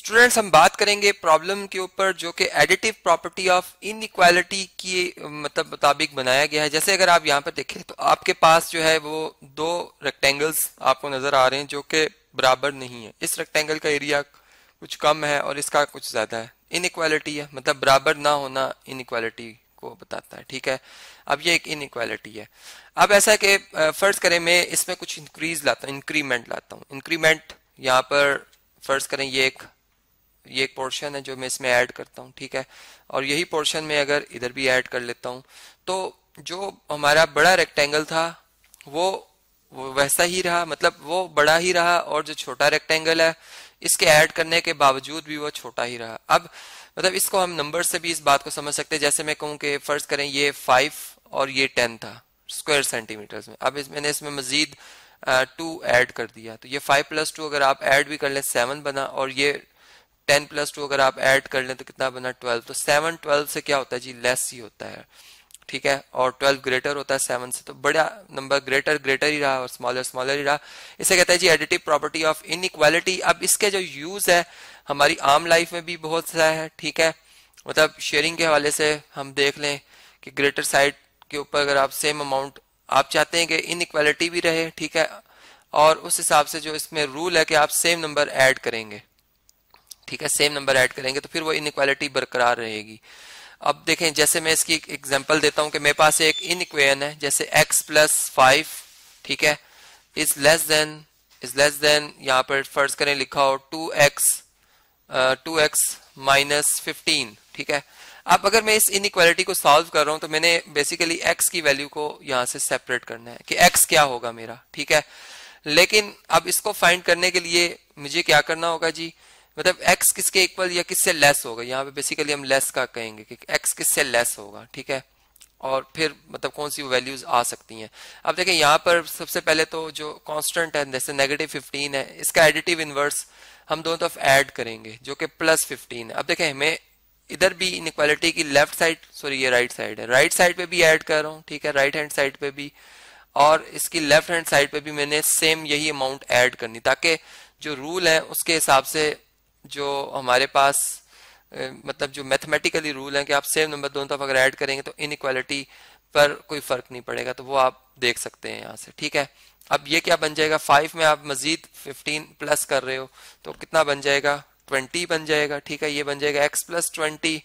students हम बात करेंगे प्रॉब्लम के ऊपर जो कि एडिटिव प्रॉपर्टी ऑफ इनइक्वालिटी की मतलब मुताबिक बनाया गया है जैसे अगर आप यहाँ पर देखें तो आपके पास जो है वो दो रेक्टेंगल्स आपको नजर आ रहे हैं जो कि बराबर नहीं है इस रेक्टेंगल का एरिया कुछ कम है और इसका कुछ ज्यादा है इनइक्वालिटी है मतलब बराबर ना होना इनइक्वालिटी को बताता है ठीक है अब ये एक इनइक्वालिटी है अब ऐसा है कि फर्ज करें मैं इसमें कुछ इंक्रीज लाता हूँ इंक्रीमेंट लाता हूँ इंक्रीमेंट यहाँ पर फर्ज करें ये एक ये एक पोर्शन है जो मैं इसमें ऐड करता हूँ ठीक है और यही पोर्शन में अगर इधर भी ऐड कर लेता हूँ तो जो हमारा बड़ा रेक्टेंगल था वो वैसा ही रहा मतलब वो बड़ा ही रहा और जो छोटा रेक्टेंगल है इसके ऐड करने के बावजूद भी वो छोटा ही रहा अब मतलब इसको हम नंबर से भी इस बात को समझ सकते हैं जैसे मैं कहूँ कि फर्ज करें ये फाइव और ये टेन था स्क्वायर सेंटीमीटर्स में अब इस, मैंने इसमें मजीद टू ऐड कर दिया तो ये फाइव प्लस टू अगर आप ऐड भी कर लें सेवन बना और ये टेन प्लस टू अगर आप ऐड कर लें तो कितना बना ट्वेल्व तो सेवन ट्वेल्व से क्या होता है जी लेस ही होता है ठीक है और ट्वेल्व ग्रेटर होता है सेवन से तो बड़ा नंबर ग्रेटर ग्रेटर ही रहा और स्मॉलर स्मॉलर ही रहा इसे कहता है जी एडिटिव प्रॉपर्टी ऑफ इनइक्वालिटी अब इसके जो यूज है हमारी आम लाइफ में भी बहुत सा है ठीक है मतलब शेयरिंग के हवाले से हम देख लें कि ग्रेटर साइड के ऊपर अगर आप सेम अमाउंट आप चाहते हैं कि इक्वालिटी भी रहे ठीक है और उस हिसाब से जो इसमें रूल है कि आप सेम नंबर ऐड करेंगे ठीक है सेम नंबर ऐड करेंगे तो फिर वो इनक्वालिटी बरकरार रहेगी अब देखें जैसे मैं इसकी एग्जाम्पल देता हूं कि मेरे पास एक इन है जैसे x प्लस फाइव ठीक है is less than is less than यहां पर फर्ज करें लिखा हो two X two X minus fifteen ठीक है अब अगर मैं इस इनक्वालिटी को सॉल्व कर रहा हूं तो मैंने बेसिकली एक्स की वैल्यू को यहाँ से सेपरेट करना है कि एक्स क्या होगा मेरा ठीक है लेकिन अब इसको फाइंड करने के लिए मुझे क्या करना होगा जी मतलब x किसके इक्वल या किससे लेस होगा यहाँ पे बेसिकली हम लेस का कहेंगे कि x किससे लेस होगा ठीक है और फिर मतलब कौन सी वैल्यूज आ सकती हैं अब देखें यहाँ पर सबसे पहले तो जो कांस्टेंट है जैसे नेगेटिव 15 है इसका एडिटिव इन्वर्स हम दोनों तरफ ऐड करेंगे जो कि प्लस फिफ्टीन है अब देखें हमें इधर भी इन की लेफ्ट साइड सॉरी ये राइट साइड है राइट साइड पे भी एड कर रहा हूँ ठीक है राइट हैंड साइड पे भी और इसकी लेफ्ट हैंड साइड पे भी मैंने सेम यही अमाउंट एड करनी ताकि जो रूल है उसके हिसाब से जो हमारे पास मतलब जो मैथमेटिकली रूल है कि आप सेम नंबर दोनों तरफ अगर ऐड करेंगे तो इन पर कोई फर्क नहीं पड़ेगा तो वो आप देख सकते हैं यहाँ से ठीक है अब ये क्या बन जाएगा फाइव में आप मजीद फिफ्टीन प्लस कर रहे हो तो कितना बन जाएगा ट्वेंटी बन जाएगा ठीक है ये बन जाएगा एक्स प्लस ट्वेंटी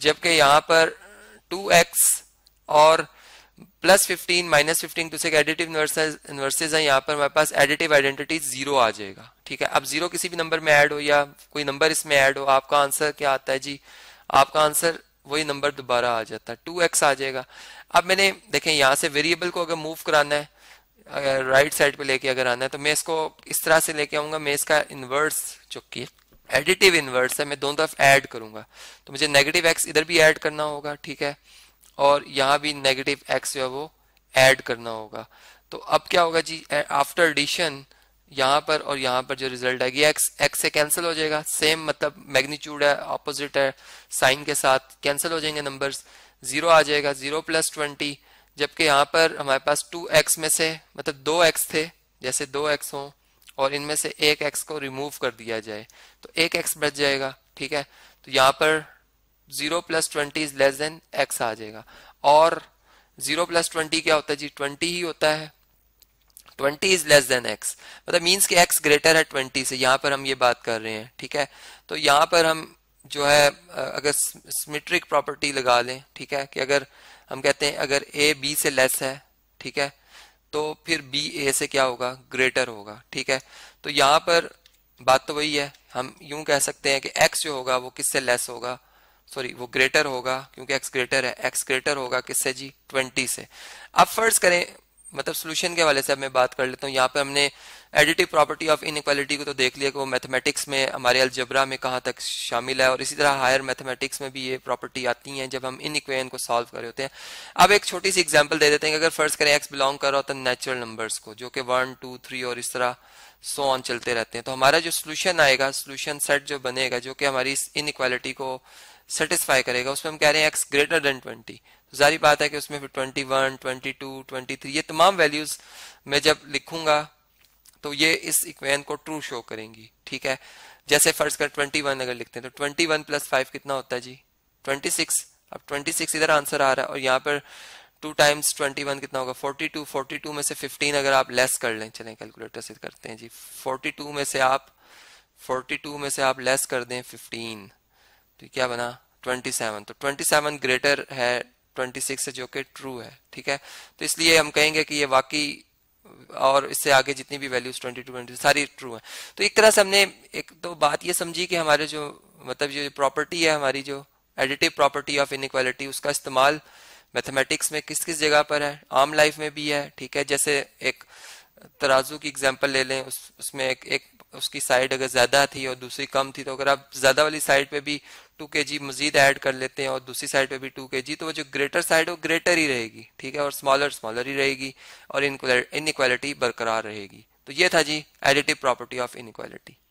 जबकि यहाँ पर टू एक्स और plus fifteen minus fifteen two से एडिटिव इनवर्सेज है यहाँ पर हमारे पास एडिटिव आइडेंटिटी जीरो आ जाएगा ठीक है अब जीरो किसी भी नंबर में ऐड हो या कोई नंबर इसमें ऐड हो आपका आंसर क्या आता है जी आपका आंसर वही नंबर दोबारा आ जाता है टू एक्स आ जाएगा अब मैंने देखें यहाँ से वेरिएबल को अगर मूव कराना है अगर राइट साइड पे लेके अगर आना है तो मैं इसको इस तरह से लेके आऊंगा मैं इसका इन्वर्स जो कि एडिटिव इन्वर्स है मैं दोनों तरफ ऐड करूंगा तो मुझे नेगेटिव एक्स इधर भी ऐड करना होगा ठीक है और यहाँ भी नेगेटिव एक्स जो है वो एड करना होगा तो अब क्या होगा जी आफ्टर एडिशन यहाँ पर और यहाँ पर जो रिजल्ट आएगी एक्स एक्स से कैंसिल हो जाएगा सेम मतलब मैग्नीट्यूड है ऑपोजिट है साइन के साथ कैंसिल हो जाएंगे नंबर्स जीरो आ जाएगा जीरो प्लस ट्वेंटी जबकि यहां पर हमारे पास टू एक्स में से मतलब दो एक्स थे जैसे दो एक्स हों और इनमें से एक एक्स को रिमूव कर दिया जाए तो एक एक्स बच जाएगा ठीक है तो यहाँ पर zero plus twenty is less than x आ जाएगा और जीरो प्लस ट्वेंटी क्या होता है जी ट्वेंटी ही होता है twenty is less than x मतलब मीन्स कि एक्स ग्रेटर है ट्वेंटी से यहाँ पर हम ये बात कर रहे हैं ठीक है तो यहाँ पर हम जो है अगर स्मिट्रिक प्रॉपर्टी लगा लें ठीक है कि अगर हम कहते हैं अगर ए बी से लेस है ठीक है तो फिर बी ए से क्या होगा ग्रेटर होगा ठीक है तो यहाँ पर बात तो वही है हम यूं कह सकते हैं कि एक्स जो होगा वो किससे लेस होगा सॉरी वो ग्रेटर होगा क्योंकि एक्स ग्रेटर है एक्स ग्रेटर होगा किससे जी ट्वेंटी से अब फर्ज करें मतलब सोल्यूशन के वाले से अब मैं बात कर लेता हूँ यहाँ पे हमने एडिटिव प्रॉपर्टी ऑफ इनक्वालिटी को तो देख लिया कि वो मैथमेटिक्स में हमारे अल्जबरा में कहाँ तक शामिल है और इसी तरह हायर मैथमेटिक्स में भी ये प्रॉपर्टी आती है जब हम इन इक्वेशन को सॉल्व कर रहे होते हैं अब एक छोटी सी एग्जाम्पल दे देते हैं कि अगर फर्ज करें एक्स बिलोंग कर रहा होता है नेचुरल नंबर्स को जो कि वन टू थ्री और इस तरह सो ऑन चलते रहते हैं तो हमारा जो सोल्यूशन आएगा सोल्यूशन सेट जो बनेगा जो कि हमारी इस इनक्वालिटी को सेटिस्फाई करेगा उसमें हम कह रहे हैं एक्स ग्रेटर देन ट्वेंटी तो जारी बात है कि उसमें फिर twenty one twenty two twenty three ये तमाम वैल्यूज मैं जब लिखूंगा तो ये इस इक्वेन को ट्रू शो करेंगी ठीक है जैसे फर्ज कर ट्वेंटी वन अगर लिखते हैं तो ट्वेंटी वन प्लस फाइव कितना होता है जी ट्वेंटी सिक्स अब ट्वेंटी सिक्स इधर आंसर आ रहा है और यहाँ पर टू टाइम्स ट्वेंटी वन कितना होगा फोर्टी टू फोर्टी टू में से फिफ्टीन अगर आप लेस कर लें चलें कैलकुलेटर से करते हैं जी फोर्टी टू में से आप फोर्टी टू में से आप लेस कर दें फिफ्टीन तो क्या बना 27 तो 27 ग्रेटर है 26 से जो कि ट्रू है ठीक है तो इसलिए हम कहेंगे कि ये वाकई और इससे आगे जितनी भी वैल्यूज 22, 22 सारी ट्रू हैं तो एक तरह से हमने एक तो बात ये समझी कि हमारे जो मतलब जो प्रॉपर्टी है हमारी जो एडिटिव प्रॉपर्टी ऑफ इन उसका इस्तेमाल मैथमेटिक्स में किस किस जगह पर है आम लाइफ में भी है ठीक है जैसे एक तराजू की एग्जाम्पल ले लें उस, उसमें एक, एक उसकी साइड अगर ज़्यादा थी और दूसरी कम थी तो अगर आप ज़्यादा वाली साइड पे भी टू के जी मजीद ऐड कर लेते हैं और दूसरी साइड पे भी टू के जी तो वो जो ग्रेटर साइड है वो ग्रेटर ही रहेगी ठीक है और स्मॉलर स्मॉलर ही रहेगी और इन इनक्वालिटी बरकरार रहेगी तो ये था जी एडिटिव प्रॉपर्टी ऑफ इनक्वालिटी